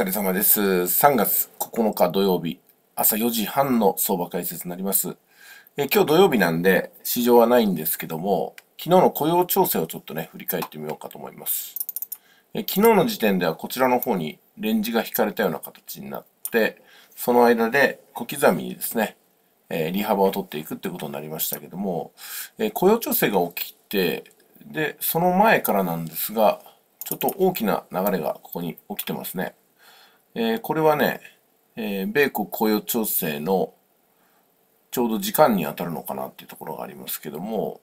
疲れ様です。3月9日土曜日、朝4時半の相場解説になります。え今日土曜日なんで、市場はないんですけども、昨日の雇用調整をちょっとね、振り返ってみようかと思います。え昨日の時点ではこちらの方にレンジが引かれたような形になって、その間で小刻みにですね、え利幅を取っていくってことになりましたけども、え雇用調整が起きて、で、その前からなんですが、ちょっと大きな流れがここに起きてますね。えー、これはね、えー、米国雇用調整のちょうど時間に当たるのかなっていうところがありますけども、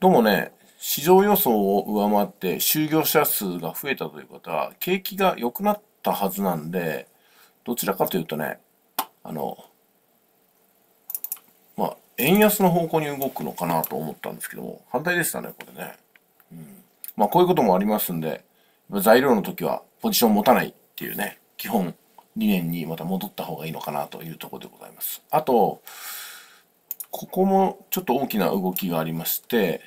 どうもね、市場予想を上回って就業者数が増えたという方は、景気が良くなったはずなんで、どちらかというとね、あの、まあ、円安の方向に動くのかなと思ったんですけども、反対でしたね、これね。うん。まあ、こういうこともありますんで、材料の時はポジション持たないっていうね。基本理念にまた戻った方がいいのかなというところでございます。あと、ここもちょっと大きな動きがありまして、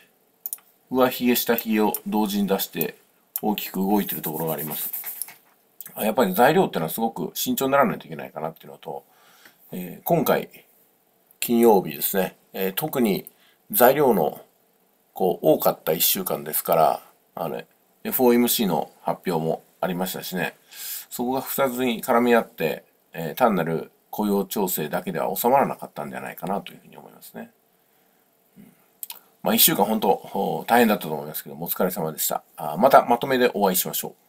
上髭下髭を同時に出して大きく動いてるところがあります。やっぱり材料っていうのはすごく慎重にならないといけないかなっていうのと、えー、今回金曜日ですね、えー、特に材料のこう多かった1週間ですから、あの、FOMC の発表もありましたしね、そこが二つに絡み合って、えー、単なる雇用調整だけでは収まらなかったんじゃないかなというふうに思いますね。まあ、1週間本当大変だったと思いますけどもお疲れ様でした。あまたまとめでお会いしましょう。